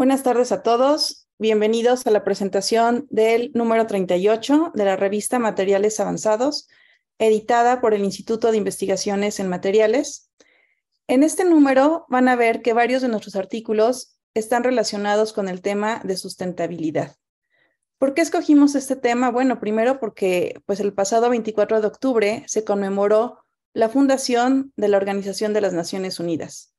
Buenas tardes a todos. Bienvenidos a la presentación del número 38 de la revista Materiales Avanzados, editada por el Instituto de Investigaciones en Materiales. En este número van a ver que varios de nuestros artículos están relacionados con el tema de sustentabilidad. ¿Por qué escogimos este tema? Bueno, primero porque pues, el pasado 24 de octubre se conmemoró la fundación de la Organización de las Naciones Unidas.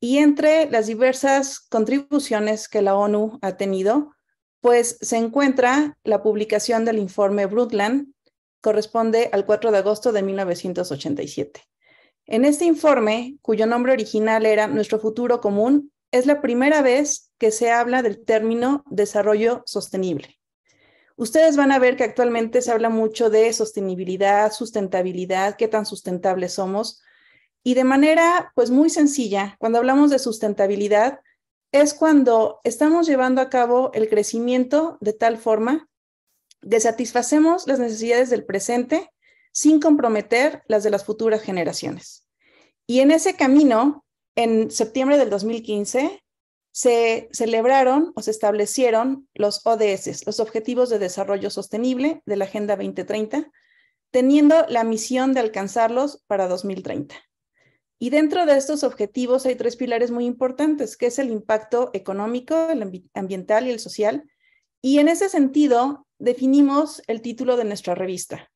Y entre las diversas contribuciones que la ONU ha tenido, pues se encuentra la publicación del informe Brundtland, corresponde al 4 de agosto de 1987. En este informe, cuyo nombre original era Nuestro futuro común, es la primera vez que se habla del término desarrollo sostenible. Ustedes van a ver que actualmente se habla mucho de sostenibilidad, sustentabilidad, qué tan sustentables somos, y de manera pues muy sencilla, cuando hablamos de sustentabilidad, es cuando estamos llevando a cabo el crecimiento de tal forma que satisfacemos las necesidades del presente sin comprometer las de las futuras generaciones. Y en ese camino, en septiembre del 2015, se celebraron o se establecieron los ODS, los Objetivos de Desarrollo Sostenible de la Agenda 2030, teniendo la misión de alcanzarlos para 2030. Y dentro de estos objetivos hay tres pilares muy importantes, que es el impacto económico, el ambiental y el social. Y en ese sentido, definimos el título de nuestra revista,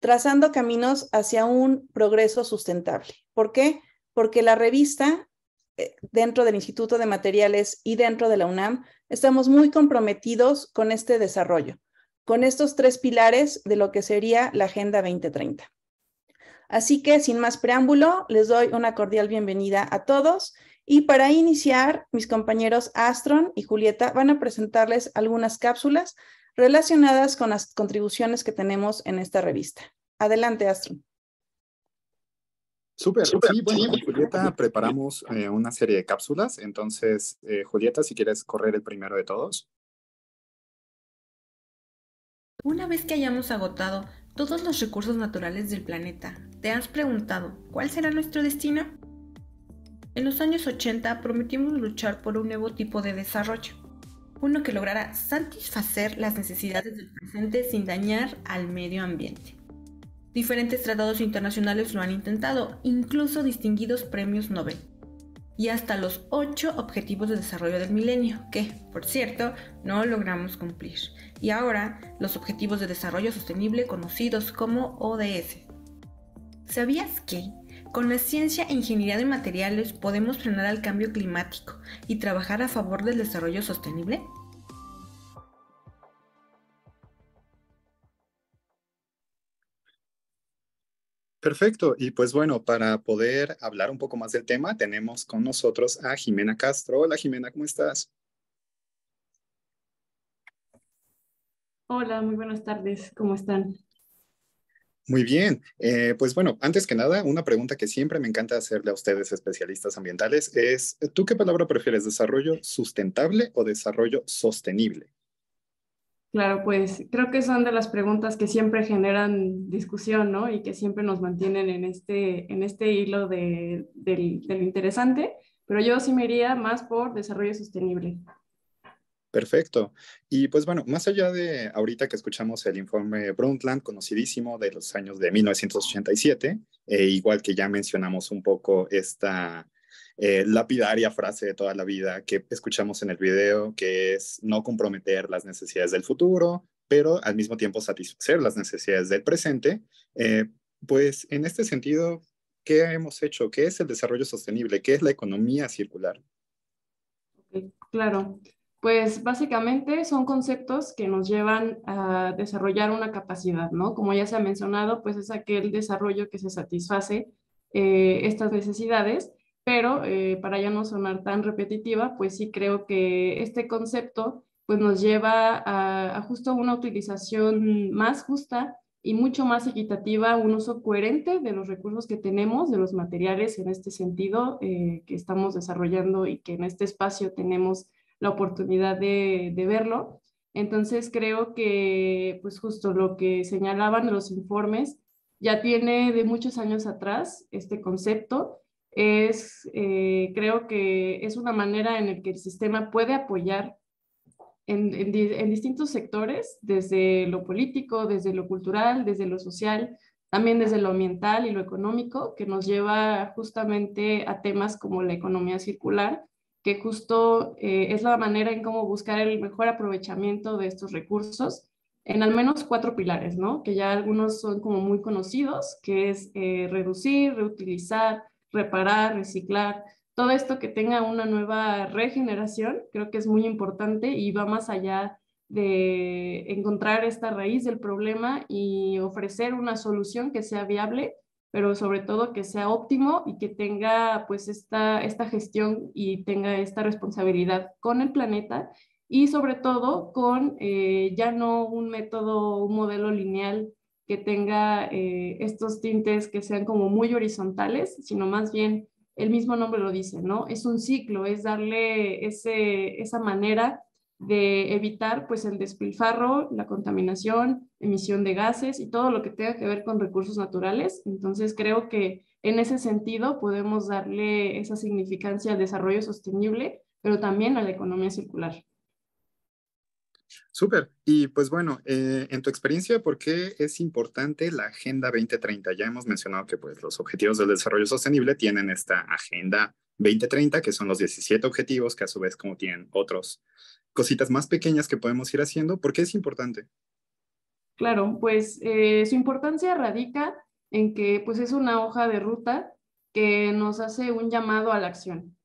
Trazando Caminos hacia un Progreso Sustentable. ¿Por qué? Porque la revista, eh, dentro del Instituto de Materiales y dentro de la UNAM, estamos muy comprometidos con este desarrollo, con estos tres pilares de lo que sería la Agenda 2030. Así que sin más preámbulo, les doy una cordial bienvenida a todos y para iniciar, mis compañeros Astron y Julieta van a presentarles algunas cápsulas relacionadas con las contribuciones que tenemos en esta revista. Adelante, Astron. Súper, Súper. Sí, Julieta preparamos eh, una serie de cápsulas. Entonces, eh, Julieta, si quieres correr el primero de todos. Una vez que hayamos agotado todos los recursos naturales del planeta ¿Te has preguntado cuál será nuestro destino? En los años 80 prometimos luchar por un nuevo tipo de desarrollo, uno que lograra satisfacer las necesidades del presente sin dañar al medio ambiente. Diferentes tratados internacionales lo han intentado, incluso distinguidos premios Nobel, y hasta los 8 Objetivos de Desarrollo del Milenio, que, por cierto, no logramos cumplir, y ahora los Objetivos de Desarrollo Sostenible conocidos como ODS, ¿Sabías que? Con la ciencia e ingeniería de materiales podemos frenar al cambio climático y trabajar a favor del desarrollo sostenible. Perfecto, y pues bueno, para poder hablar un poco más del tema, tenemos con nosotros a Jimena Castro. Hola Jimena, ¿cómo estás? Hola, muy buenas tardes, ¿cómo están? Muy bien, eh, pues bueno, antes que nada, una pregunta que siempre me encanta hacerle a ustedes especialistas ambientales es, ¿tú qué palabra prefieres, desarrollo sustentable o desarrollo sostenible? Claro, pues creo que son de las preguntas que siempre generan discusión, ¿no? Y que siempre nos mantienen en este, en este hilo del interesante, pero yo sí me iría más por desarrollo sostenible. Perfecto. Y pues bueno, más allá de ahorita que escuchamos el informe Brundtland, conocidísimo de los años de 1987, eh, igual que ya mencionamos un poco esta eh, lapidaria frase de toda la vida que escuchamos en el video, que es no comprometer las necesidades del futuro, pero al mismo tiempo satisfacer las necesidades del presente. Eh, pues en este sentido, ¿qué hemos hecho? ¿Qué es el desarrollo sostenible? ¿Qué es la economía circular? Claro. Pues básicamente son conceptos que nos llevan a desarrollar una capacidad, ¿no? Como ya se ha mencionado, pues es aquel desarrollo que se satisface eh, estas necesidades, pero eh, para ya no sonar tan repetitiva, pues sí creo que este concepto pues nos lleva a, justo una utilización más justa y mucho más equitativa, un uso coherente de los recursos que tenemos, de los materiales en este sentido eh, que estamos desarrollando y que en este espacio tenemos la oportunidad de, verlo. Entonces creo que, pues justo lo que señalaban los informes, ya tiene de muchos años atrás este concepto. Es, eh, creo que es una manera en la que el sistema puede apoyar en, distintos sectores, desde lo político, desde lo cultural, desde lo social, también desde lo ambiental y lo económico, que nos lleva justamente a temas como la economía circular, que justo eh, es la manera en cómo buscar el mejor aprovechamiento de estos recursos en al menos cuatro pilares, ¿no? Que ya algunos son como muy conocidos, que es eh, reducir, reutilizar, reparar, reciclar, todo esto que tenga una nueva regeneración, creo que es muy importante y va más allá de encontrar esta raíz del problema y ofrecer una solución que sea viable pero sobre todo que sea óptimo y que tenga pues esta, esta gestión y tenga esta responsabilidad con el planeta y sobre todo con eh, ya no un método, un modelo lineal que tenga eh, estos tintes que sean como muy horizontales, sino más bien el mismo nombre lo dice, ¿no? Es un ciclo, es darle ese, esa manera de evitar pues el despilfarro, la contaminación, emisión de gases y todo lo que tenga que ver con recursos naturales. Entonces creo que en ese sentido podemos darle esa significancia al desarrollo sostenible, pero también a la economía circular. Súper. Y pues bueno, eh, en tu experiencia, ¿por qué es importante la Agenda 2030? Ya hemos mencionado que pues, los objetivos del desarrollo sostenible tienen esta Agenda 2030, que son los 17 objetivos, que a su vez como tienen otros cositas más pequeñas que podemos ir haciendo? ¿Por qué es importante? Claro, pues eh, su importancia radica en que pues es una hoja de ruta que nos hace un llamado a la acción,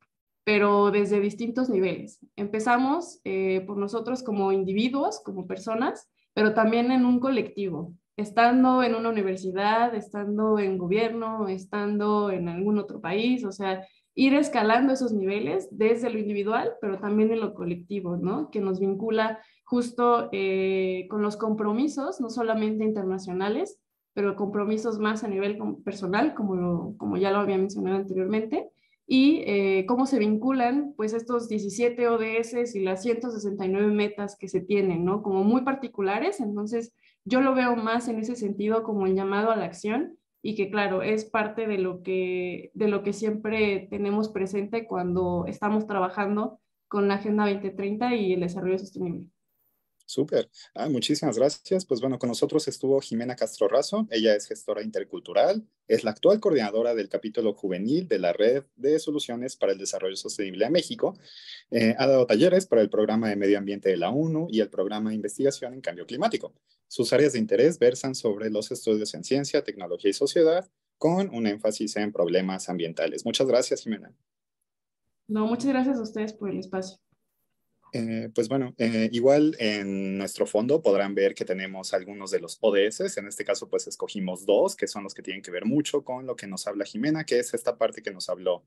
pero desde distintos niveles. Empezamos eh, por nosotros como individuos, como personas, pero también en un colectivo, estando en una universidad, estando en gobierno, estando en algún otro país, o sea, ir escalando esos niveles desde lo individual, pero también en lo colectivo, ¿no? Que nos vincula justo eh, con los compromisos, no solamente internacionales, pero compromisos más a nivel personal, como, como ya lo había mencionado anteriormente, y eh, cómo se vinculan pues estos 17 ODS y las 169 metas que se tienen, ¿no? Como muy particulares, entonces yo lo veo más en ese sentido como el llamado a la acción y que claro, es parte de lo que, de lo que siempre tenemos presente cuando estamos trabajando con la Agenda 2030 y el desarrollo sostenible. Súper. Ah, muchísimas gracias. Pues bueno, con nosotros estuvo Jimena Castro Razo. Ella es gestora intercultural, es la actual coordinadora del capítulo juvenil de la Red de Soluciones para el Desarrollo Sostenible a México. Eh, ha dado talleres para el programa de medio ambiente de la ONU y el programa de investigación en cambio climático. Sus áreas de interés versan sobre los estudios en ciencia, tecnología y sociedad, con un énfasis en problemas ambientales. Muchas gracias, Jimena. No, muchas gracias a ustedes por el espacio. Eh, pues bueno, eh, igual en nuestro fondo podrán ver que tenemos algunos de los ODS. En este caso, pues escogimos dos, que son los que tienen que ver mucho con lo que nos habla Jimena, que es esta parte que nos habló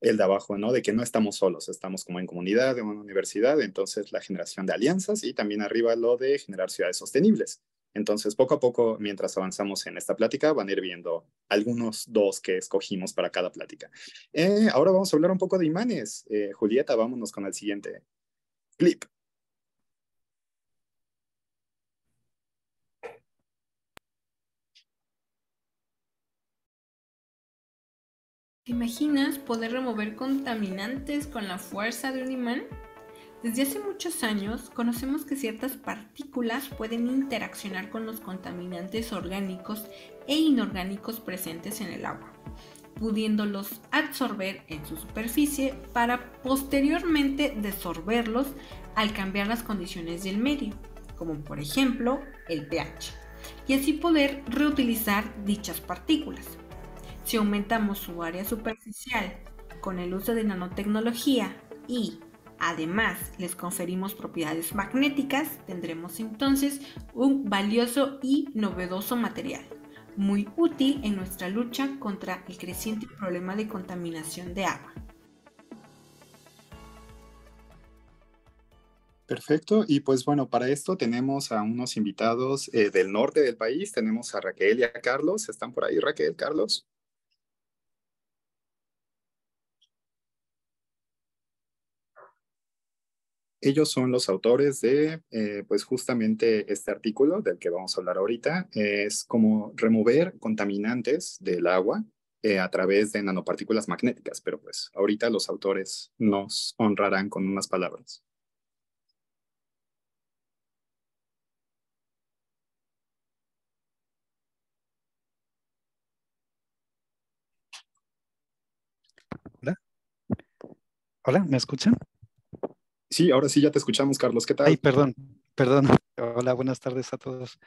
el de abajo, ¿no? De que no estamos solos, estamos como en comunidad, en una universidad, entonces la generación de alianzas y también arriba lo de generar ciudades sostenibles. Entonces, poco a poco, mientras avanzamos en esta plática, van a ir viendo algunos dos que escogimos para cada plática. Eh, ahora vamos a hablar un poco de imanes. Julieta, vámonos con el siguiente. ¿Te imaginas poder remover contaminantes con la fuerza de un imán? Desde hace muchos años conocemos que ciertas partículas pueden interaccionar con los contaminantes orgánicos e inorgánicos presentes en el agua pudiéndolos absorber en su superficie para posteriormente desorberlos al cambiar las condiciones del medio, como por ejemplo el pH, y así poder reutilizar dichas partículas. Si aumentamos su área superficial con el uso de nanotecnología y además les conferimos propiedades magnéticas, tendremos entonces un valioso y novedoso material muy útil en nuestra lucha contra el creciente problema de contaminación de agua. Perfecto, y pues bueno, para esto tenemos a unos invitados eh, del norte del país, tenemos a Raquel y a Carlos, ¿están por ahí Raquel, Carlos? Ellos son los autores de, eh, pues justamente este artículo del que vamos a hablar ahorita, es como remover contaminantes del agua eh, a través de nanopartículas magnéticas, pero pues ahorita los autores nos honrarán con unas palabras. Hola, ¿me escuchan? Sí, ahora sí ya te escuchamos, Carlos. ¿Qué tal? Ay, perdón, perdón. Hola, buenas tardes a todos.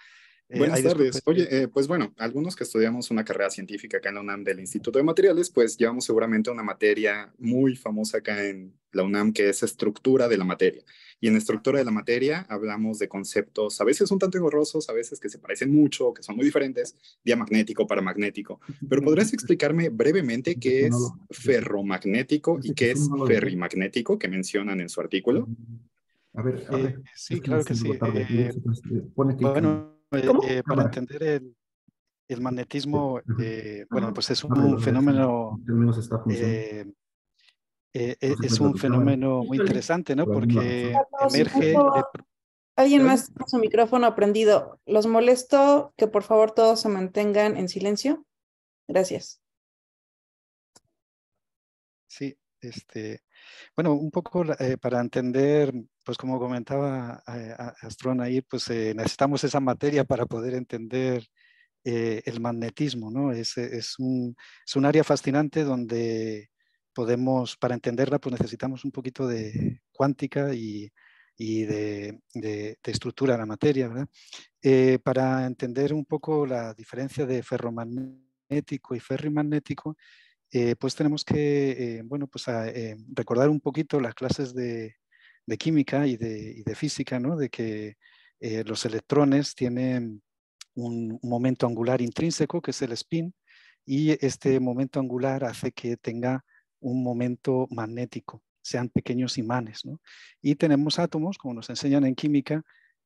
Eh, Buenas tardes. Oye, eh, pues bueno, algunos que estudiamos una carrera científica acá en la UNAM del Instituto de Materiales, pues llevamos seguramente una materia muy famosa acá en la UNAM que es estructura de la materia. Y en estructura de la materia hablamos de conceptos a veces un tanto engorrosos, a veces que se parecen mucho, que son muy diferentes, diamagnético, paramagnético. Pero ¿podrías explicarme brevemente qué es ferromagnético pues y qué es ferrimagnético que mencionan en su artículo? A ver, a eh, ver. sí, claro que sí. Bueno, para entender el, magnetismo, bueno, pues es un fenómeno. es un fenómeno muy interesante, ¿no? Porque emerge. Alguien más con su micrófono prendido. Los molesto que por favor todos se mantengan en silencio. Gracias. Sí, este, bueno, un poco eh, para entender, pues como comentaba eh, Astrón ahí, pues eh, necesitamos esa materia para poder entender el magnetismo, ¿no? Es, un, área fascinante donde podemos, para entenderla, pues necesitamos un poquito de cuántica y, de, de, estructura de la materia, ¿verdad? para entender un poco la diferencia de ferromagnético y ferrimagnético, eh, pues tenemos que, eh, bueno, pues eh, recordar un poquito las clases de, química y de, física, ¿no? De que los electrones tienen un, momento angular intrínseco, que es el spin, y este momento angular hace que tenga un momento magnético, sean pequeños imanes, ¿no? Y tenemos átomos, como nos enseñan en química,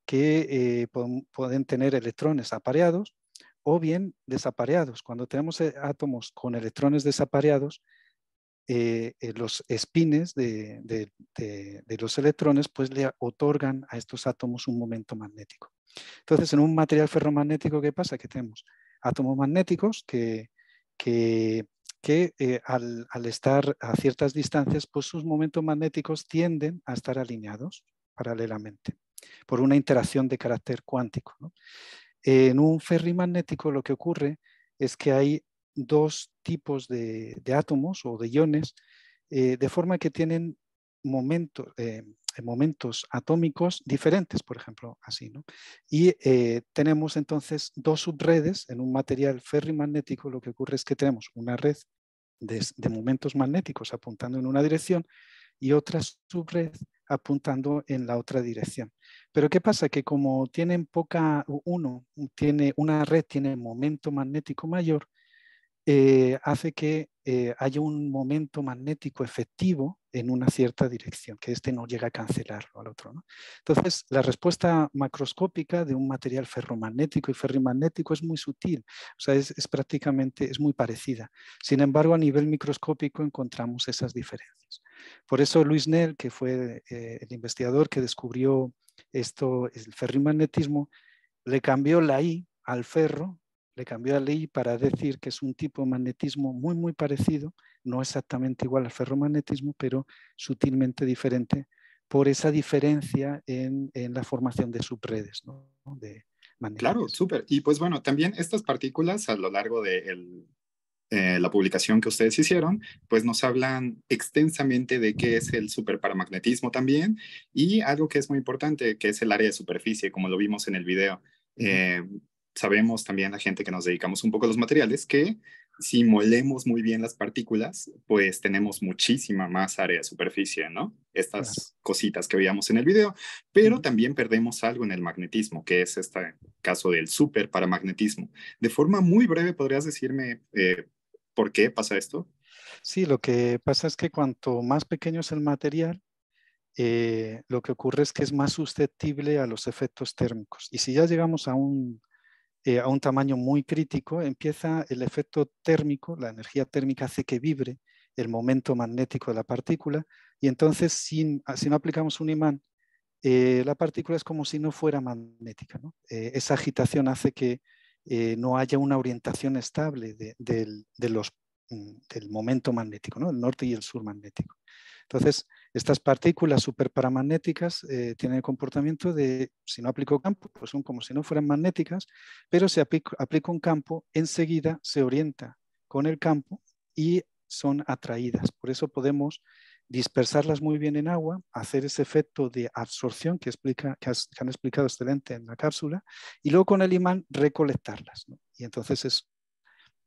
que pueden tener electrones apareados o bien desapareados. Cuando tenemos eh, átomos con electrones desapareados, eh, eh, los espines de, los electrones pues le otorgan a estos átomos un momento magnético. Entonces, en un material ferromagnético, ¿qué pasa? Que tenemos átomos magnéticos que, que, al, al, estar a ciertas distancias, pues sus momentos magnéticos tienden a estar alineados paralelamente por una interacción de carácter cuántico. En un ferry magnético lo que ocurre es que hay dos tipos de, átomos o de iones, eh, de forma que tienen momentos, eh, momentos atómicos diferentes, por ejemplo, así. ¿no? Y eh, tenemos entonces dos subredes en un material ferrimagnético. Lo que ocurre es que tenemos una red de, de momentos magnéticos apuntando en una dirección y otra subred apuntando en la otra dirección. Pero ¿qué pasa? Que como tienen poca, uno tiene una red, tiene momento magnético mayor, eh, hace que eh, haya un momento magnético efectivo en una cierta dirección, que este no llega a cancelarlo al otro. Entonces, la respuesta macroscópica de un material ferromagnético y ferrimagnético es muy sutil, o sea, es, es prácticamente, es muy parecida. Sin embargo, a nivel microscópico encontramos esas diferencias. Por eso Luis Nell, que fue eh, el investigador que descubrió esto, el ferrimagnetismo, le cambió la I al ferro, le cambió la I para decir que es un tipo de magnetismo muy, muy parecido, no exactamente igual al ferromagnetismo, pero sutilmente diferente por esa diferencia en, la formación de subredes, De, Claro, súper. Y pues bueno, también estas partículas a lo largo del eh, la publicación que ustedes hicieron, pues nos hablan extensamente de qué es el superparamagnetismo también y algo que es muy importante, que es el área de superficie, como lo vimos en el video. Eh, sabemos también la gente que nos dedicamos un poco a los materiales que si molemos muy bien las partículas, pues tenemos muchísima más área de superficie, ¿no? Estas cositas que veíamos en el video, pero también perdemos algo en el magnetismo, que es este caso del superparamagnetismo De forma muy breve, ¿podrías decirme eh, ¿Por qué pasa esto? Sí, lo que pasa es que cuanto más pequeño es el material, eh, lo que ocurre es que es más susceptible a los efectos térmicos. Y si ya llegamos eh, a un, tamaño muy crítico, empieza el efecto térmico, la energía térmica hace que vibre el momento magnético de la partícula y entonces ah, si no aplicamos un imán, eh, la partícula es como si no fuera magnética. esa agitación hace que eh, no haya una orientación estable de, del mm, momento magnético, ¿no? el norte y el sur magnético. Entonces, estas partículas superparamagnéticas eh, tienen el comportamiento de, si no aplico campo, pues son como si no fueran magnéticas, pero si aplica un campo, enseguida se orienta con el campo y son atraídas. Por eso podemos dispersarlas muy bien en agua, hacer ese efecto de absorción que, explica, que, han explicado excelente este en la cápsula, y luego con el imán recolectarlas. Y entonces es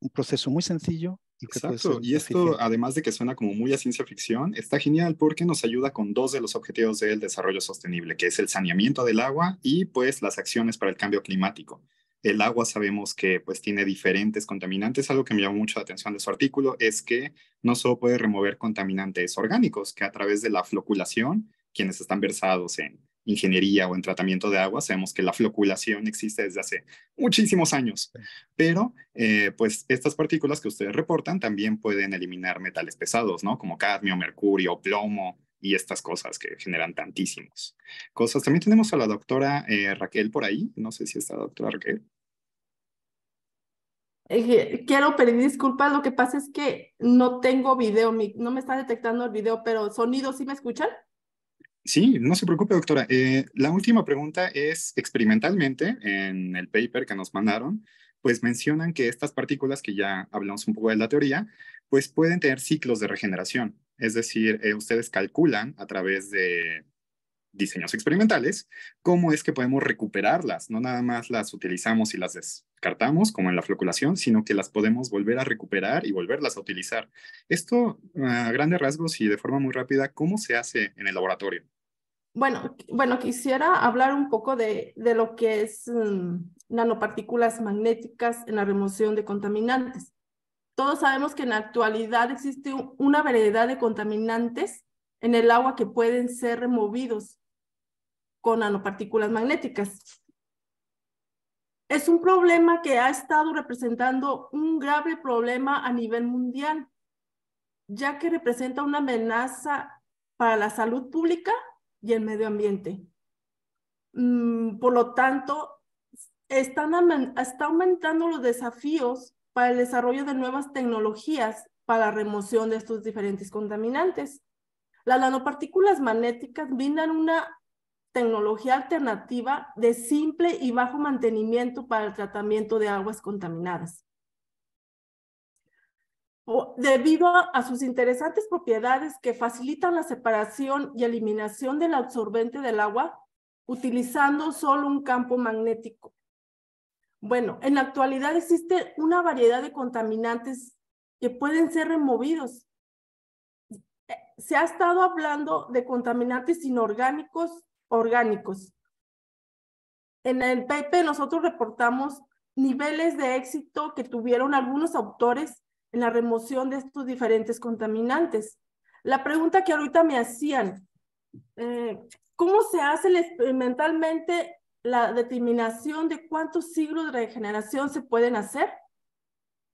un proceso muy sencillo. Y Exacto, y esto, además de que suena como muy a ciencia ficción, está genial porque nos ayuda con dos de los objetivos del desarrollo sostenible, que es el saneamiento del agua y pues las acciones para el cambio climático. El agua sabemos que pues tiene diferentes contaminantes. Algo que me llamó mucho la atención de su artículo es que no solo puede remover contaminantes orgánicos, que a través de la floculación, quienes están versados en ingeniería o en tratamiento de agua, sabemos que la floculación existe desde hace muchísimos años, pero eh, pues estas partículas que ustedes reportan también pueden eliminar metales pesados, ¿no? Como cadmio, mercurio, plomo, y estas cosas que generan tantísimos cosas. También tenemos a la doctora eh, Raquel por ahí, no sé si está la doctora Raquel. Eh, quiero pedir disculpas, lo que pasa es que no tengo video, no me está detectando el video, pero sonido, ¿sí me escuchan? Sí, no se preocupe, doctora. Eh, la última pregunta es, experimentalmente, en el paper que nos mandaron, pues mencionan que estas partículas, que ya hablamos un poco de la teoría, pues pueden tener ciclos de regeneración. Es decir, eh, ustedes calculan a través de diseños experimentales cómo es que podemos recuperarlas. No nada más las utilizamos y las descartamos, como en la floculación, sino que las podemos volver a recuperar y volverlas a utilizar. Esto a grandes rasgos y de forma muy rápida, ¿cómo se hace en el laboratorio? Bueno, bueno quisiera hablar un poco de, de lo que es mm, nanopartículas magnéticas en la remoción de contaminantes. Todos sabemos que en la actualidad existe una variedad de contaminantes en el agua que pueden ser removidos con nanopartículas magnéticas. Es un problema que ha estado representando un grave problema a nivel mundial, ya que representa una amenaza para la salud pública y el medio ambiente. Mm, por lo tanto, están, está aumentando los desafíos para el desarrollo de nuevas tecnologías para la remoción de estos diferentes contaminantes. Las nanopartículas magnéticas brindan una tecnología alternativa de simple y bajo mantenimiento para el tratamiento de aguas contaminadas. debido a sus interesantes propiedades que facilitan la separación y eliminación del absorbente del agua utilizando solo un campo magnético. Bueno, en la actualidad existe una variedad de contaminantes que pueden ser removidos. Eh, se ha estado hablando de contaminantes inorgánicos, orgánicos. En el paper nosotros reportamos niveles de éxito que tuvieron algunos autores en la remoción de estos diferentes contaminantes. La pregunta que ahorita me hacían, eh, ¿cómo se hace experimentalmente la determinación de cuántos siglos de regeneración se pueden hacer,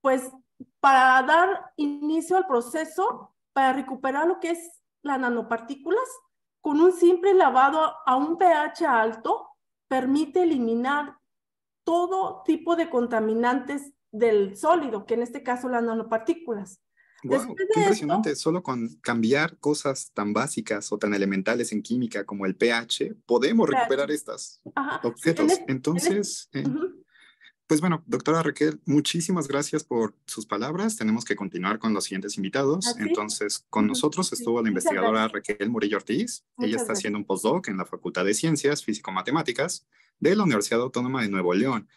pues para dar inicio al proceso, para recuperar lo que es las nanopartículas, con un simple lavado a un pH alto, permite eliminar todo tipo de contaminantes del sólido, que en este caso las nanopartículas qué impresionante, solo con cambiar cosas tan básicas o tan elementales en química como el pH, podemos recuperar estos objetos. Entonces, eh, pues bueno, doctora Raquel, muchísimas gracias por sus palabras. Tenemos que continuar con los siguientes invitados. ¿Ah, Entonces, con nosotros estuvo la investigadora Raquel Murillo Ortiz. Ella está haciendo un postdoc en la Facultad de Ciencias Físico-Matemáticas de la Universidad Autónoma de Nuevo León.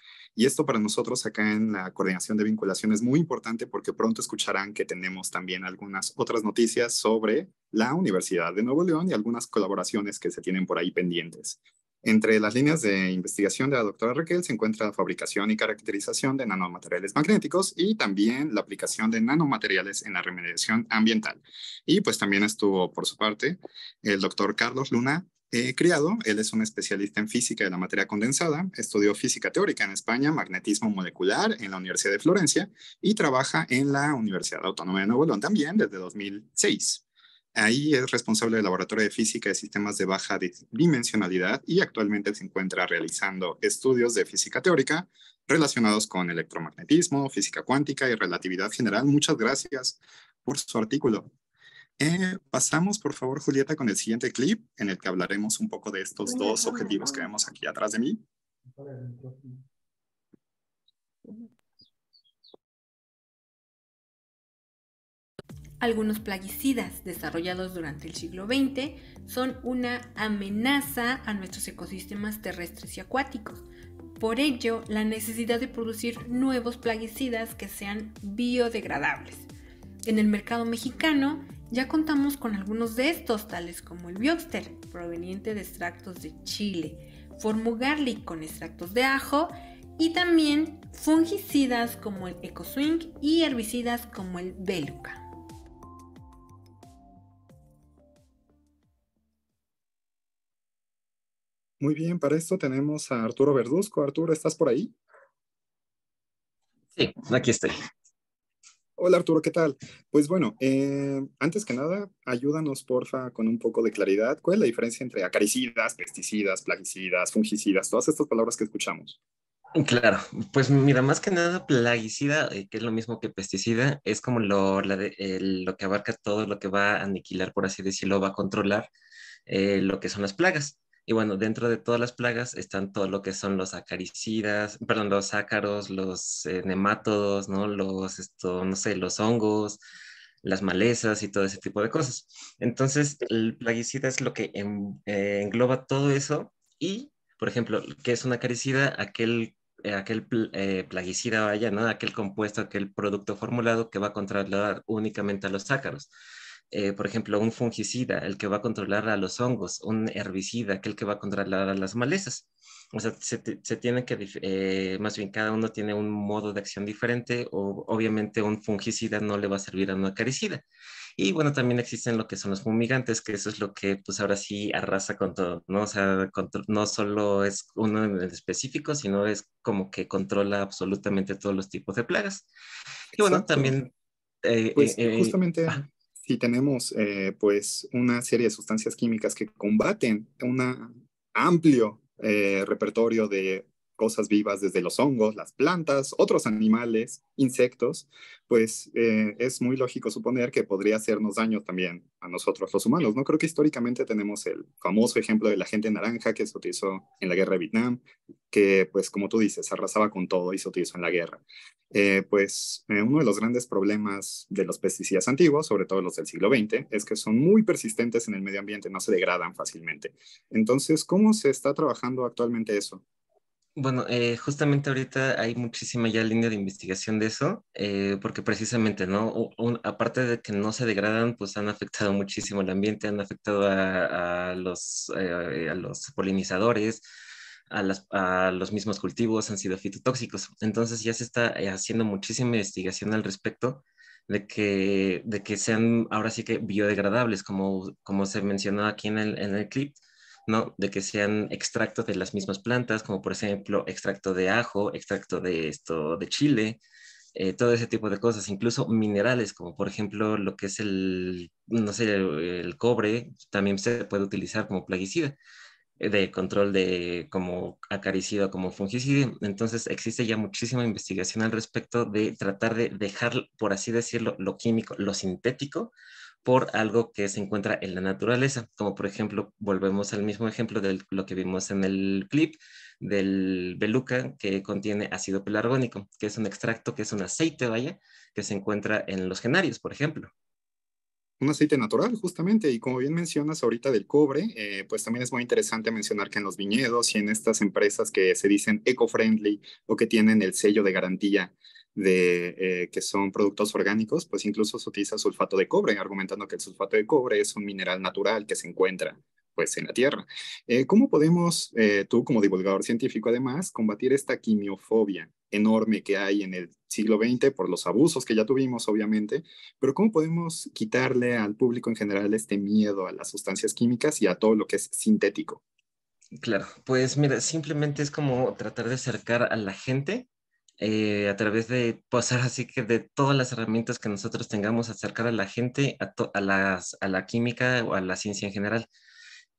Y esto para nosotros acá en la coordinación de vinculación es muy importante porque pronto escucharán que tenemos también algunas otras noticias sobre la Universidad de Nuevo León y algunas colaboraciones que se tienen por ahí pendientes. Entre las líneas de investigación de la doctora Raquel se encuentra la fabricación y caracterización de nanomateriales magnéticos y también la aplicación de nanomateriales en la remediación ambiental. Y pues también estuvo por su parte el doctor Carlos Luna, criado. Él es un especialista en física de la materia condensada, estudió física teórica en España, magnetismo molecular en la Universidad de Florencia y trabaja en la Universidad Autónoma de Nuevo León también desde 2006. Ahí es responsable del Laboratorio de Física de Sistemas de Baja Dimensionalidad y actualmente se encuentra realizando estudios de física teórica relacionados con electromagnetismo, física cuántica y relatividad general. Muchas gracias por su artículo. Eh, pasamos, por favor, Julieta, con el siguiente clip en el que hablaremos un poco de estos dos objetivos que vemos aquí atrás de mí. Algunos plaguicidas desarrollados durante el siglo XX son una amenaza a nuestros ecosistemas terrestres y acuáticos. Por ello, la necesidad de producir nuevos plaguicidas que sean biodegradables. En el mercado mexicano, ya contamos con algunos de estos, tales como el Bioxter, proveniente de extractos de chile, Formugarlic con extractos de ajo y también fungicidas como el Ecoswing y herbicidas como el Beluca. Muy bien, para esto tenemos a Arturo Verduzco. Arturo, ¿estás por ahí? Sí, aquí estoy. Hola Arturo, ¿qué tal? Pues bueno, eh, antes que nada, ayúdanos porfa con un poco de claridad. ¿Cuál es la diferencia entre acaricidas, pesticidas, plaguicidas, fungicidas, todas estas palabras que escuchamos? Claro, pues mira, más que nada plaguicida, eh, que es lo mismo que pesticida, es como lo, lo que abarca todo lo que va a aniquilar, por así decirlo, va a controlar eh, lo que son las plagas. Y bueno, dentro de todas las plagas están todo lo que son los acaricidas, perdón, los ácaros, los eh, nemátodos, ¿no? Los, esto, no sé, los hongos, las malezas y todo ese tipo de cosas. Entonces, el plaguicida es lo que eh, engloba todo eso y, por ejemplo, ¿qué es un acaricida? Aquel, eh, plaguicida vaya, ¿no? Aquel compuesto, aquel producto formulado que va a controlar únicamente a los ácaros. Eh, por ejemplo, un fungicida, el que va a controlar a los hongos, un herbicida, aquel que va a controlar a las malezas. O sea, se, se tiene que, eh, más bien cada uno tiene un modo de acción diferente o obviamente un fungicida no le va a servir a una acaricida. Y bueno, también existen lo que son los fumigantes, que eso es lo que pues ahora sí arrasa con todo, ¿no? O sea, no solo es uno específico, sino es como que controla absolutamente todos los tipos de plagas. Y bueno, también... Eh, pues, justamente si tenemos eh, pues una serie de sustancias químicas que combaten un amplio eh, repertorio de cosas vivas, desde los hongos, las plantas, otros animales, insectos, pues eh, es muy lógico suponer que podría hacernos daño también a nosotros los humanos, ¿no? Creo que históricamente tenemos el famoso ejemplo de la gente naranja que se utilizó en la guerra de Vietnam, que pues como tú dices, arrasaba con todo y se utilizó en la guerra. Eh, pues eh, uno de los grandes problemas de los pesticidas antiguos, sobre todo los del siglo XX, es que son muy persistentes en el medio ambiente, no se degradan fácilmente. Entonces, ¿cómo se está trabajando actualmente eso? Bueno, eh, justamente ahorita hay muchísima ya línea de investigación de eso, eh, porque precisamente, ¿no? aparte de que no se degradan, pues han afectado muchísimo el ambiente, han afectado a, eh, los, polinizadores, a, a, los mismos cultivos, han sido fitotóxicos. Entonces ya se está haciendo muchísima investigación al respecto de que, de que sean ahora sí que biodegradables, como, se mencionó aquí en el clip ¿no? De que sean extractos de las mismas plantas, como por ejemplo extracto de ajo, extracto de esto, de chile, eh, todo ese tipo de cosas, incluso minerales, como por ejemplo lo que es el, no sé, el, el cobre, también se puede utilizar como plaguicida eh, de control de como acaricida como fungicida. Entonces existe ya muchísima investigación al respecto de tratar de dejar, por así decirlo, lo químico, lo sintético, por algo que se encuentra en la naturaleza, como por ejemplo, volvemos al mismo ejemplo de lo que vimos en el clip del beluca que contiene ácido pelargónico, que es un extracto, que es un aceite, vaya, que se encuentra en los genarios, por ejemplo un aceite natural, justamente. Y como bien mencionas ahorita del cobre, eh, pues también es muy interesante mencionar que en los viñedos y en estas empresas que se dicen eco-friendly o que tienen el sello de garantía de eh, que son productos orgánicos, pues incluso se utiliza sulfato de cobre, argumentando que el sulfato de cobre es un mineral natural que se encuentra pues en la Tierra. Eh, ¿Cómo podemos, eh, tú como divulgador científico además, combatir esta quimiofobia enorme que hay en el siglo XX por los abusos que ya tuvimos, obviamente, pero cómo podemos quitarle al público en general este miedo a las sustancias químicas y a todo lo que es sintético? Claro, pues mira, simplemente es como tratar de acercar a la gente eh, a través de pasar pues, así que de todas las herramientas que nosotros tengamos, acercar a la gente a, a, a la química o a la ciencia en general.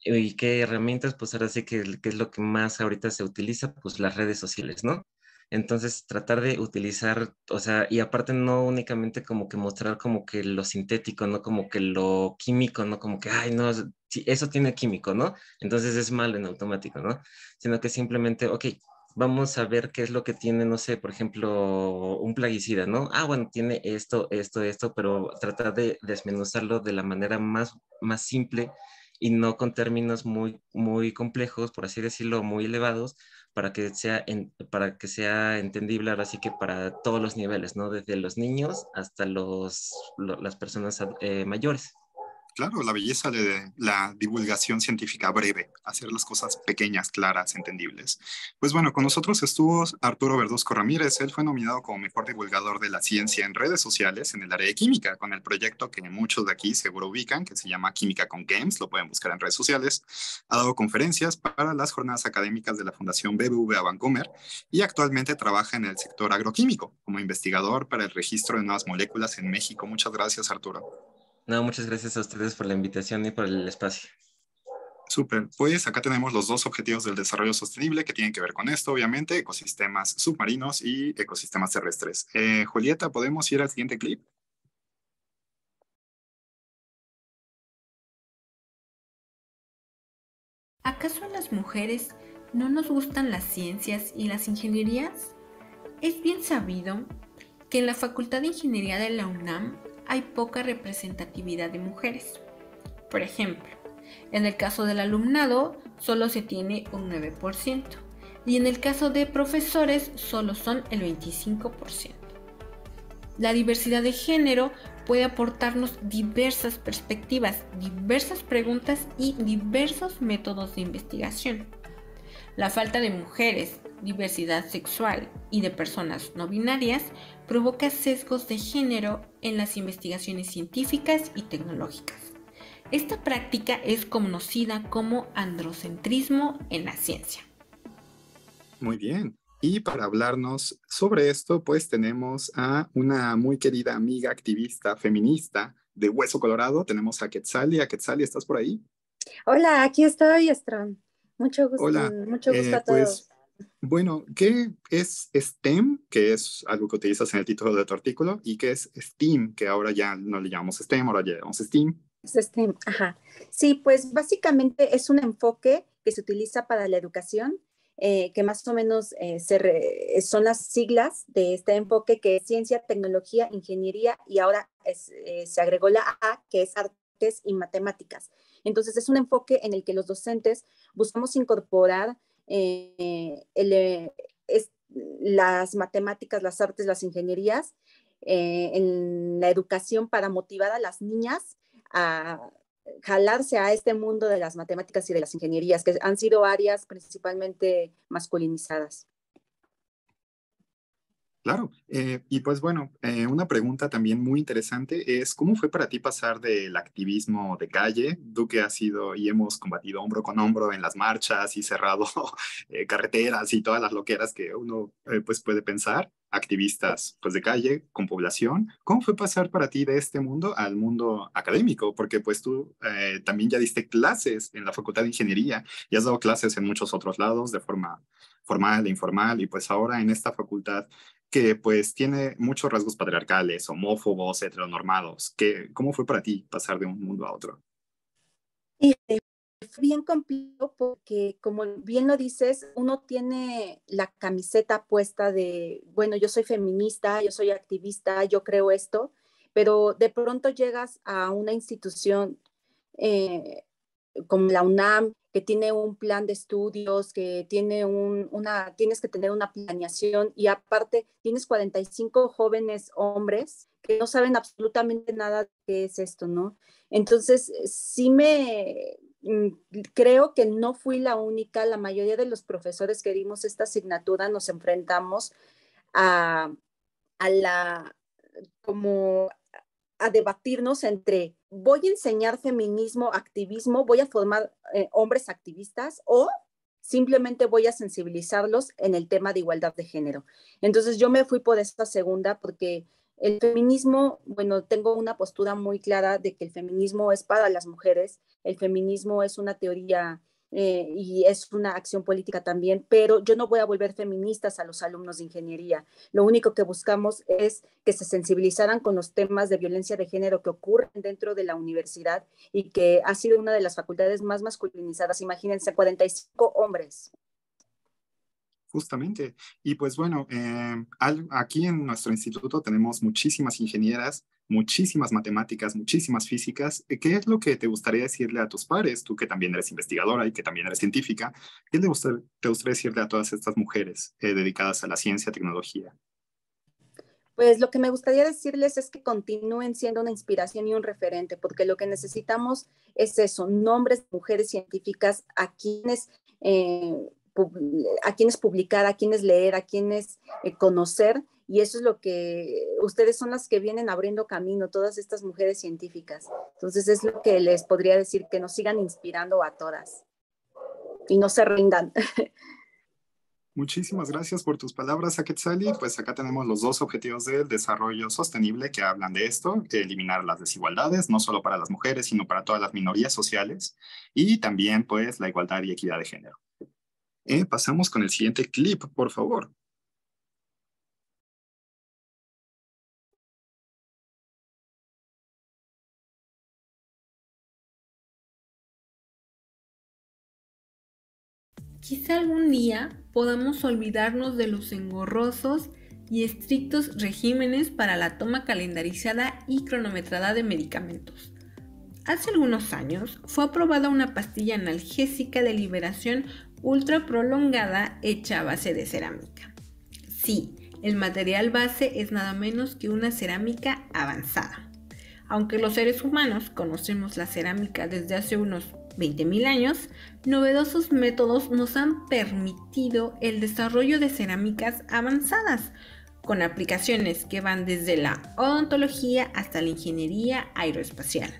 ¿Y qué herramientas? Pues ahora sí que, que, es lo que más ahorita se utiliza, pues las redes sociales, ¿no? Entonces, tratar de utilizar, o sea, y aparte no únicamente como que mostrar como que lo sintético, ¿no? Como que lo químico, ¿no? Como que, ay, no, eso tiene químico, ¿no? Entonces es malo en automático, ¿no? Sino que simplemente, ok, vamos a ver qué es lo que tiene, no sé, por ejemplo, un plaguicida, ¿no? Ah, bueno, tiene esto, esto, esto, pero tratar de desmenuzarlo de la manera más, simple y no con términos muy, muy complejos, por así decirlo, muy elevados, para que, sea para que sea entendible ahora sí que para todos los niveles, ¿no? Desde los niños hasta los, las personas eh, mayores claro, la belleza de la divulgación científica breve, hacer las cosas pequeñas, claras, entendibles. Pues bueno, con nosotros estuvo Arturo Verduzco Ramírez. Él fue nominado como mejor divulgador de la ciencia en redes sociales en el área de química, con el proyecto que muchos de aquí seguro ubican, que se llama Química con Games, lo pueden buscar en redes sociales. Ha dado conferencias para las jornadas académicas de la Fundación BBVA Vancomer y actualmente trabaja en el sector agroquímico como investigador para el registro de nuevas moléculas en México. Muchas gracias, Arturo. No, muchas gracias a ustedes por la invitación y por el espacio. Súper, pues acá tenemos los dos objetivos del desarrollo sostenible que tienen que ver con esto, obviamente, ecosistemas submarinos y ecosistemas terrestres. Eh, Julieta, ¿podemos ir al siguiente clip? ¿Acaso a las mujeres no nos gustan las ciencias y las ingenierías? Es bien sabido que en la Facultad de Ingeniería de la UNAM hay poca representatividad de mujeres. Por ejemplo, en el caso del alumnado solo se tiene un 9% y en el caso de profesores solo son el 25%. La diversidad de género puede aportarnos diversas perspectivas, diversas preguntas y diversos métodos de investigación. La falta de mujeres, diversidad sexual y de personas no binarias provoca sesgos de género en las investigaciones científicas y tecnológicas. Esta práctica es conocida como androcentrismo en la ciencia. Muy bien. Y para hablarnos sobre esto, pues tenemos a una muy querida amiga activista feminista de Hueso Colorado. Tenemos a Quetzalia. A ¿estás por ahí? Hola, aquí estoy, Estron. Mucho gusto. Hola. Mucho gusto eh, a pues, todos. Bueno, ¿qué es STEM? Que es algo que utilizas en el título de tu artículo. ¿Y qué es STEAM? Que ahora ya no le llamamos STEM, ahora le llamamos STEAM. STEAM, ajá. Sí, pues básicamente es un enfoque que se utiliza para la educación, eh, que más o menos eh, eh, son las siglas de este enfoque, que es ciencia, tecnología, ingeniería y ahora se agregó la A, que es artes y matemáticas. Entonces es un enfoque en el que los docentes buscamos incorporar eh, eh, las matemáticas, las artes, las ingenierías, eh, en la educación para motivar a las niñas a jalarse a este mundo de las matemáticas y de las ingenierías, que han sido áreas principalmente masculinizadas. Claro, eh, y pues bueno, eh, una pregunta también muy interesante es, ¿cómo fue para ti pasar del activismo de calle, tú que has sido y hemos combatido hombro con hombro en las marchas y cerrado eh, carreteras y todas las loqueras que uno pues puede pensar, activistas pues de calle con población, ¿cómo fue pasar para ti de este mundo al mundo académico? Porque pues tú también ya diste clases en la Facultad de Ingeniería y has dado clases en muchos otros lados de forma formal e informal y pues ahora en esta facultad que pues tiene muchos rasgos patriarcales, homófobos, heteronormados. ¿Cómo fue para ti pasar de un mundo a otro? Eh, fue bien complicado porque, como bien lo dices, uno tiene la camiseta puesta de, bueno, yo soy feminista, yo soy activista, yo creo esto, pero de pronto llegas a una institución eh, como la UNAM, que tiene un plan de estudios, que tiene una, tienes que tener una planeación y aparte tienes 45 jóvenes hombres que no saben absolutamente nada de qué es esto, ¿no? Entonces, eh, sí me, mm, creo que no fui la única, la mayoría de los profesores que dimos esta asignatura nos enfrentamos a, a la, como a debatirnos entre voy a enseñar feminismo, activismo, voy a formar eh, hombres activistas o simplemente voy a sensibilizarlos en el tema de igualdad de género. Entonces yo me fui por esta segunda porque el feminismo, bueno, tengo una postura muy clara de que el feminismo es para las mujeres, el feminismo es una teoría eh, y es una acción política también, pero yo no voy a volver feministas a los alumnos de ingeniería. Lo único que buscamos es que se sensibilizaran con los temas de violencia de género que ocurren dentro de la universidad y que ha sido una de las facultades más masculinizadas. Imagínense, 45 hombres. Justamente. Y pues bueno, eh, aquí en nuestro instituto tenemos muchísimas ingenieras muchísimas matemáticas, muchísimas físicas. Eh, ¿Qué es lo que te gustaría decirle a tus pares, tú que también eres investigadora y que también eres científica? ¿Qué te, te gustaría decirle a todas estas mujeres eh, dedicadas a la ciencia, tecnología? Pues lo que me gustaría decirles es que continúen siendo una inspiración y un referente, porque lo que necesitamos es eso, nombres de mujeres científicas a quienes, eh, a quienes publicar, a quienes leer, a quienes conocer y eso es lo que ustedes son las que vienen abriendo camino, todas estas mujeres científicas. Entonces es lo que les podría decir, que nos sigan inspirando a todas y no se rindan. Muchísimas gracias por tus palabras, Aketsali. Pues acá tenemos los dos objetivos del desarrollo sostenible que hablan de esto, eliminar las desigualdades, no solo para las mujeres, sino para todas las minorías sociales, y también pues la igualdad y equidad de género. Eh, pasamos con el siguiente clip, por favor. Quizá algún día podamos olvidarnos de los engorrosos y estrictos regímenes para la toma calendarizada y cronometrada de medicamentos. Hace algunos años fue aprobada una pastilla analgésica de liberación ultra prolongada hecha a base de cerámica. Sí, el material base es nada menos que una cerámica avanzada. Aunque los seres humanos conocemos la cerámica desde hace unos 20.000 años, novedosos métodos nos han permitido el desarrollo de cerámicas avanzadas, con aplicaciones que van desde la odontología hasta la ingeniería aeroespacial.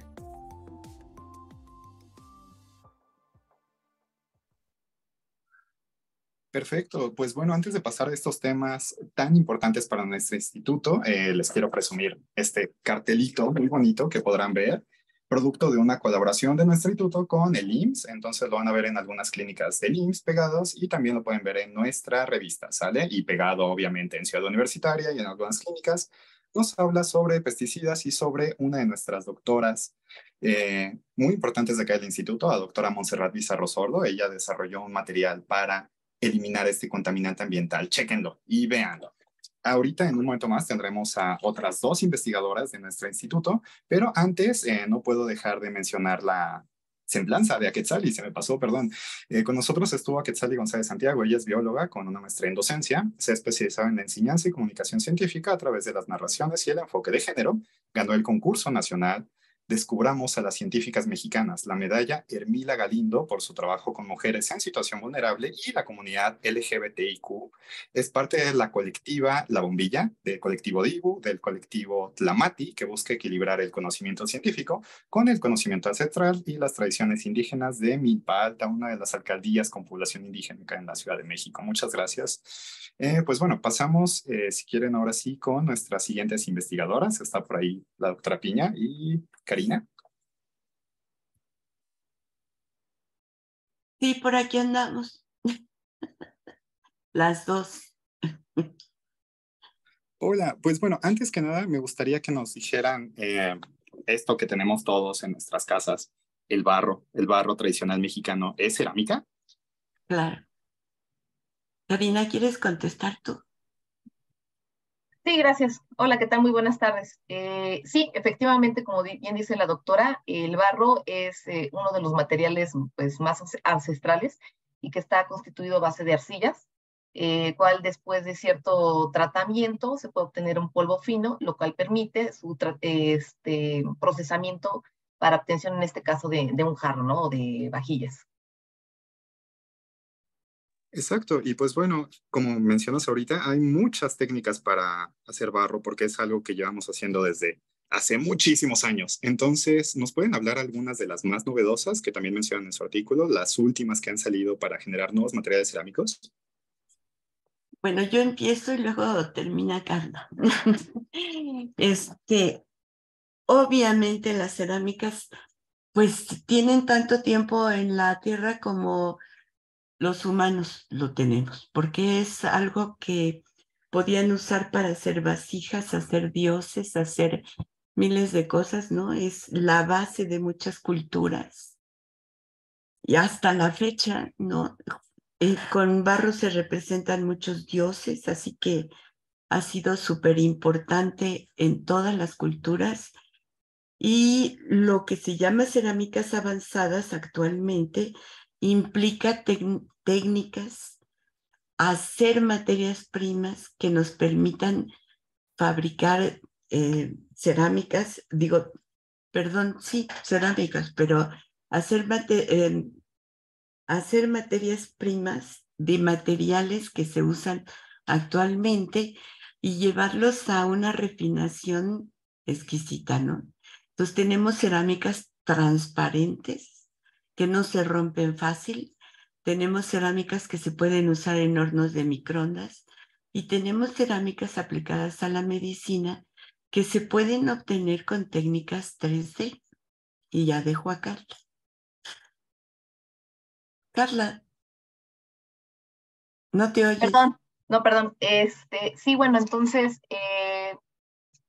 Perfecto, pues bueno, antes de pasar a estos temas tan importantes para nuestro instituto, eh, les quiero presumir este cartelito muy bonito que podrán ver producto de una colaboración de nuestro instituto con el IMSS, entonces lo van a ver en algunas clínicas del IMSS pegados y también lo pueden ver en nuestra revista, ¿sale? Y pegado obviamente en Ciudad Universitaria y en algunas clínicas, nos habla sobre pesticidas y sobre una de nuestras doctoras eh, muy importantes de acá del instituto, la doctora Montserrat Bizarro Sordo, ella desarrolló un material para eliminar este contaminante ambiental, chequenlo y véanlo. Ahorita, en un momento más, tendremos a otras dos investigadoras de nuestro instituto, pero antes eh, no puedo dejar de mencionar la semblanza de y se me pasó, perdón. Eh, con nosotros estuvo Aquetzali González Santiago, ella es bióloga con una maestría en docencia, se ha especializado en la enseñanza y comunicación científica a través de las narraciones y el enfoque de género, ganó el concurso nacional descubramos a las científicas mexicanas, la medalla Hermila Galindo por su trabajo con mujeres en situación vulnerable y la comunidad LGBTIQ. Es parte de la colectiva La Bombilla, del colectivo DIBU, del colectivo Tlamati, que busca equilibrar el conocimiento científico con el conocimiento ancestral y las tradiciones indígenas de Milpa Alta, una de las alcaldías con población indígena en la Ciudad de México. Muchas gracias. Eh, pues bueno, pasamos, eh, si quieren, ahora sí con nuestras siguientes investigadoras. Está por ahí la doctora Piña y Karina. Sí, por aquí andamos. Las dos. Hola, pues bueno, antes que nada me gustaría que nos dijeran eh, esto que tenemos todos en nuestras casas, el barro, el barro tradicional mexicano, ¿es cerámica? Claro. Karina, ¿quieres contestar tú? Sí, gracias. Hola, ¿qué tal? Muy buenas tardes. Eh, sí, efectivamente, como bien dice la doctora, el barro es eh, uno de los materiales pues, más ancestrales y que está constituido a base de arcillas, eh, cual después de cierto tratamiento se puede obtener un polvo fino, lo cual permite su este, procesamiento para obtención, en este caso, de, un jarro ¿no? o de vajillas. Exacto, y pues bueno, como mencionas ahorita, hay muchas técnicas para hacer barro porque es algo que llevamos haciendo desde hace muchísimos años. Entonces, ¿nos pueden hablar algunas de las más novedosas que también mencionan en su artículo, las últimas que han salido para generar nuevos materiales cerámicos? Bueno, yo empiezo y luego termina Carla. este, obviamente las cerámicas pues tienen tanto tiempo en la tierra como los humanos lo tenemos, porque es algo que podían usar para hacer vasijas, hacer dioses, hacer miles de cosas, ¿no? Es la base de muchas culturas. Y hasta la fecha, ¿no? Eh, con barro se representan muchos dioses, así que ha sido súper importante en todas las culturas. Y lo que se llama cerámicas avanzadas actualmente implica técnicas, hacer materias primas que nos permitan fabricar eh, cerámicas, digo, perdón, sí, cerámicas, pero hacer, em, hacer materias primas de materiales que se usan actualmente y llevarlos a una refinación exquisita, ¿no? Entonces tenemos cerámicas transparentes que no se rompen fácil, tenemos cerámicas que se pueden usar en hornos de microondas y tenemos cerámicas aplicadas a la medicina que se pueden obtener con técnicas 3D. Y ya dejo a Carla. Carla, no te oyes. Perdón, no, perdón. Este, sí, bueno, entonces eh,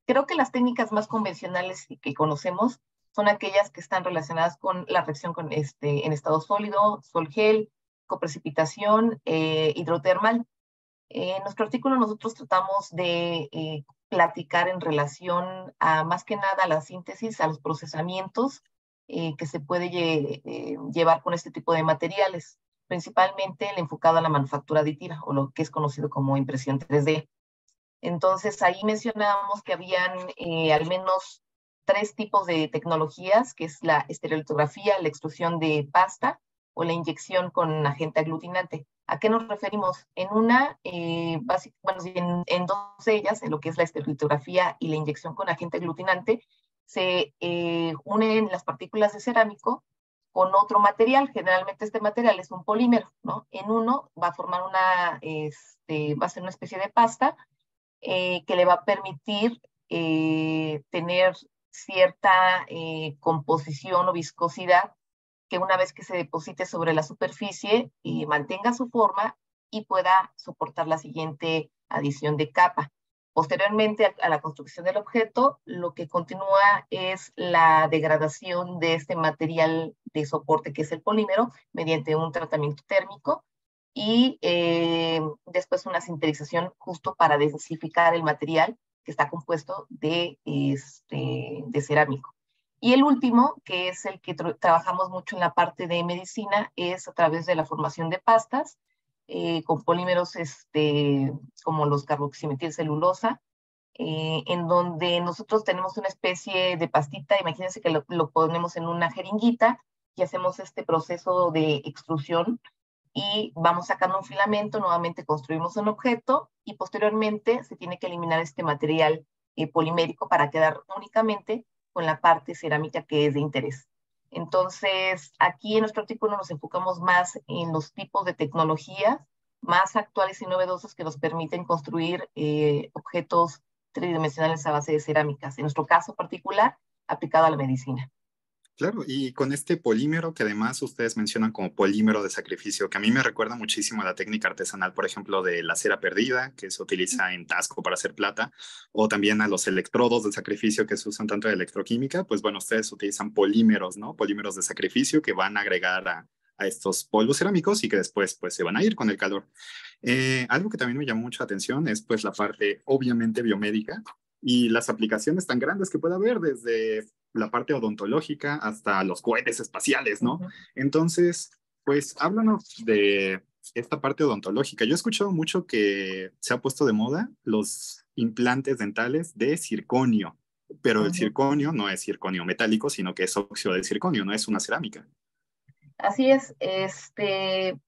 creo que las técnicas más convencionales que conocemos son aquellas que están relacionadas con la reacción con este, en estado sólido, sol gel, precipitación eh, hidrotermal. Eh, en nuestro artículo nosotros tratamos de eh, platicar en relación a más que nada a la síntesis, a los procesamientos que se puede llevar con este tipo de materiales, principalmente el enfocado a la manufactura aditiva o lo que es conocido como impresión 3D. Entonces ahí mencionábamos que habían al menos tres tipos de tecnologías, que es la estereolitografía, la extrusión de pasta o la inyección con agente aglutinante. ¿A qué nos referimos? En una, eh, bueno, en, dos de ellas, en lo que es la esterilitografía y la inyección con agente aglutinante, se eh, unen las partículas de cerámico con otro material. Generalmente este material es un polímero, ¿no? En uno va a formar una, este, va a ser una especie de pasta eh, que le va a permitir tener cierta composición o viscosidad que una vez que se deposite sobre la superficie y mantenga su forma y pueda soportar la siguiente adición de capa. Posteriormente a la construcción del objeto, lo que continúa es la degradación de este material de soporte que es el polímero mediante un tratamiento térmico y eh, después una sinterización justo para densificar el material que está compuesto de, este, de cerámico. Y el último, que es el que trabajamos mucho en la parte de medicina, es a través de la formación de pastas eh, con polímeros este, como los carboximetil celulosa, eh, en donde nosotros tenemos una especie de pastita, imagínense que lo, ponemos en una jeringuita y hacemos este proceso de extrusión y vamos sacando un filamento, nuevamente construimos un objeto y posteriormente se tiene que eliminar este material eh, polimérico para quedar únicamente con la parte cerámica que es de interés. Entonces, aquí en nuestro artículo nos enfocamos más en los tipos de tecnologías más actuales y novedosas que nos permiten construir eh, objetos tridimensionales a base de cerámicas, en nuestro caso particular, aplicado a la medicina. Claro, y con este polímero que además ustedes mencionan como polímero de sacrificio, que a mí me recuerda muchísimo a la técnica artesanal, por ejemplo, de la cera perdida, que se utiliza en Tasco para hacer plata, o también a los electrodos de sacrificio que se usan tanto en electroquímica, pues bueno, ustedes utilizan polímeros, ¿no? Polímeros de sacrificio que van a agregar a, estos polvos cerámicos y que después pues se van a ir con el calor. Eh, algo que también me llamó mucho atención es pues la parte obviamente biomédica, y las aplicaciones tan grandes que pueda haber, desde la parte odontológica hasta los cohetes espaciales, ¿no? Entonces, pues háblanos de esta parte odontológica. Yo he escuchado mucho que se ha puesto de moda los implantes dentales de circonio, pero el circonio no es circonio metálico, sino que es óxido de circonio, no es una cerámica. Así es, este,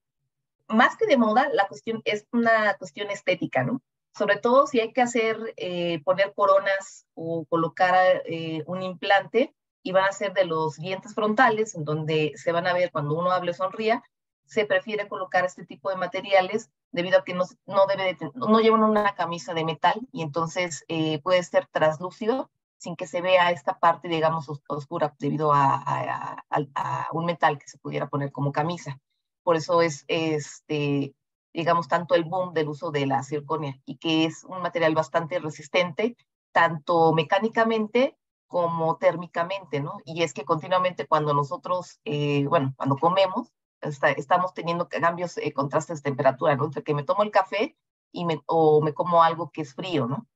más que de moda, la cuestión es una cuestión estética, ¿no? sobre todo si hay que hacer, eh, poner coronas o colocar eh, un implante, y van a ser de los dientes frontales, en donde se van a ver cuando uno hable sonría, se prefiere colocar este tipo de materiales debido a que no, no, llevan una camisa de metal y entonces eh, puede ser translúcido sin que se vea esta parte, digamos, oscura debido a, a, a, un metal que se pudiera poner como camisa. Por eso es, este, digamos, tanto el boom del uso de la zirconia, y que es un material bastante resistente, tanto mecánicamente como térmicamente, ¿no? Y es que continuamente cuando nosotros, eh, bueno, cuando comemos, estamos teniendo cambios, eh, contrastes de temperatura, ¿no? Entre que me tomo el café y me, o me como algo que es frío, ¿no?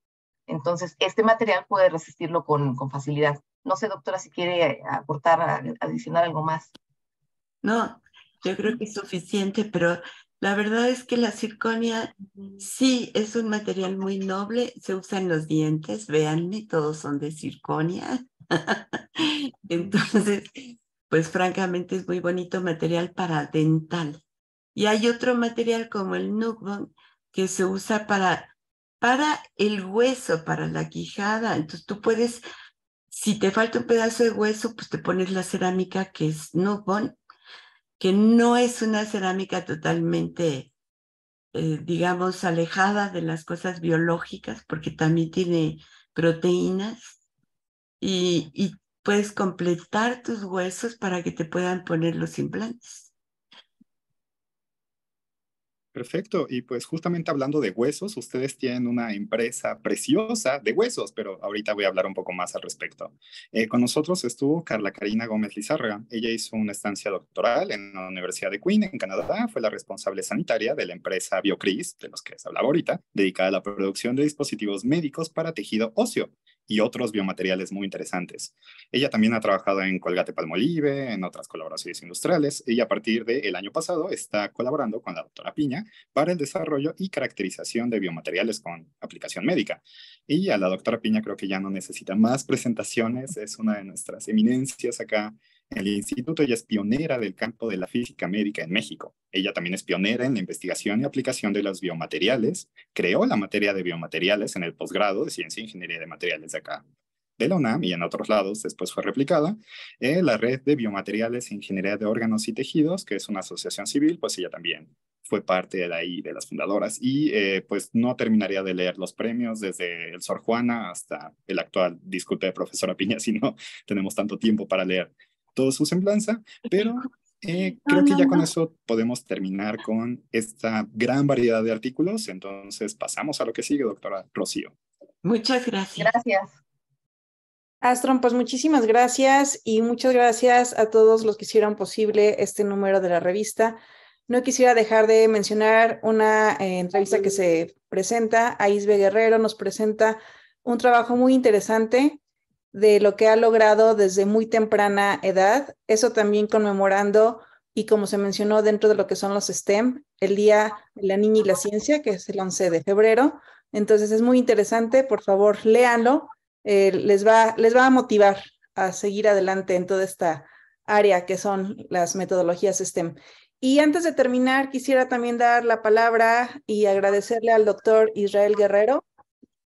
Entonces, este material puede resistirlo con, con facilidad. No sé, doctora, si quiere aportar, adicionar algo más. No, yo creo que es suficiente, pero la verdad es que la circonia sí es un material muy noble, se usa en los dientes, véanme, todos son de circonia. Entonces, pues francamente es muy bonito material para dental. Y hay otro material como el nukbon que se usa para, para el hueso, para la quijada. Entonces tú puedes, si te falta un pedazo de hueso, pues te pones la cerámica que es nukbon que no es una cerámica totalmente, eh, digamos, alejada de las cosas biológicas, porque también tiene proteínas y puedes completar tus huesos para que te puedan poner los implantes. Perfecto. Y pues justamente hablando de huesos, ustedes tienen una empresa preciosa de huesos, pero ahorita voy a hablar un poco más al respecto. Eh, con nosotros estuvo Carla Karina Gómez Lizárraga. Ella hizo una estancia doctoral en la Universidad de Queen, en Canadá. Fue la responsable sanitaria de la empresa Biocris, de los que les hablaba ahorita, dedicada a la producción de dispositivos médicos para tejido óseo y otros biomateriales muy interesantes. Ella también ha trabajado en Colgate Palmolive, en otras colaboraciones industriales, y a partir del año pasado está colaborando con la doctora Piña para el desarrollo y caracterización de biomateriales con aplicación médica. Y a la doctora Piña creo que ya no necesita más presentaciones, es una de nuestras eminencias acá el instituto, ella es pionera del campo de la física médica en México. Ella también es pionera en la investigación y aplicación de los biomateriales. Creó la materia de biomateriales en el posgrado de Ciencia e Ingeniería de Materiales de acá de la UNAM y en otros lados después fue replicada, la red de biomateriales e ingeniería de órganos y tejidos, que es una asociación civil, pues ella también fue parte de ahí, de las fundadoras, y eh, pues no terminaría de leer los premios desde el Sor Juana hasta el actual, disculpe profesora Piña si no tenemos tanto tiempo para leer toda su semblanza, pero eh, creo que ya con eso podemos terminar con esta gran variedad de artículos. Entonces pasamos a lo que sigue, doctora Rocío. Muchas gracias. Gracias. Astron, pues muchísimas gracias y muchas gracias a todos los que hicieron posible este número de la revista. No quisiera dejar de mencionar una eh, entrevista que se presenta. Aisbe Guerrero nos presenta un trabajo muy interesante de lo que ha logrado desde muy temprana edad, eso también conmemorando y como se mencionó dentro de lo que son los STEM, el Día de la Niña y la Ciencia, que es el 11 de febrero. Entonces es muy interesante, por favor, léanlo, eh, les, va, les va a motivar a seguir adelante en toda esta área que son las metodologías STEM. Y antes de terminar, quisiera también dar la palabra y agradecerle al doctor Israel Guerrero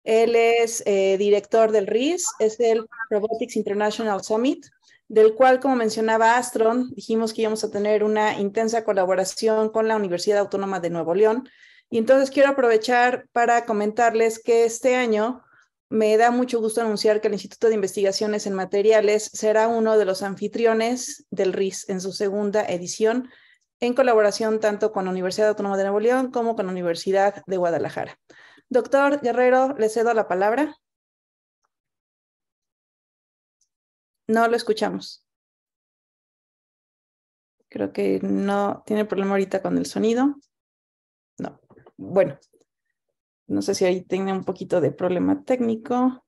él es eh, director del RIS, es el Robotics International Summit, del cual, como mencionaba Astron, dijimos que íbamos a tener una intensa colaboración con la Universidad Autónoma de Nuevo León. Y entonces quiero aprovechar para comentarles que este año me da mucho gusto anunciar que el Instituto de Investigaciones en Materiales será uno de los anfitriones del RIS en su segunda edición, en colaboración tanto con la Universidad Autónoma de Nuevo León como con la Universidad de Guadalajara. Doctor Guerrero, le cedo la palabra. No lo escuchamos. Creo que no tiene problema ahorita con el sonido. No. Bueno, no sé si ahí tiene un poquito de problema técnico.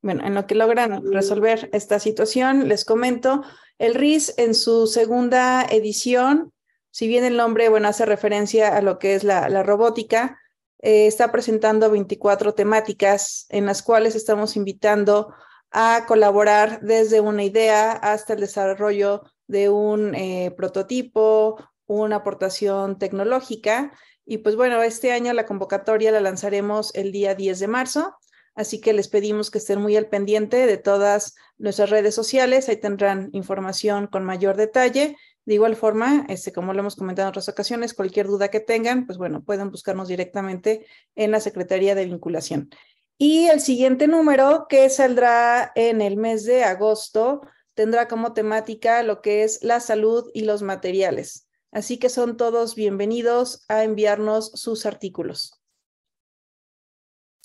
Bueno, en lo que logran resolver esta situación, les comento, el RIS en su segunda edición si bien el nombre, bueno, hace referencia a lo que es la, robótica, eh, está presentando 24 temáticas en las cuales estamos invitando a colaborar desde una idea hasta el desarrollo de un eh, prototipo, una aportación tecnológica. Y pues bueno, este año la convocatoria la lanzaremos el día 10 de marzo, así que les pedimos que estén muy al pendiente de todas nuestras redes sociales, ahí tendrán información con mayor detalle de igual forma, este, como lo hemos comentado en otras ocasiones, cualquier duda que tengan, pues bueno, pueden buscarnos directamente en la Secretaría de Vinculación. Y el siguiente número que saldrá en el mes de agosto tendrá como temática lo que es la salud y los materiales. Así que son todos bienvenidos a enviarnos sus artículos.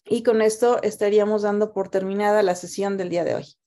Y con esto estaríamos dando por terminada la sesión del día de hoy.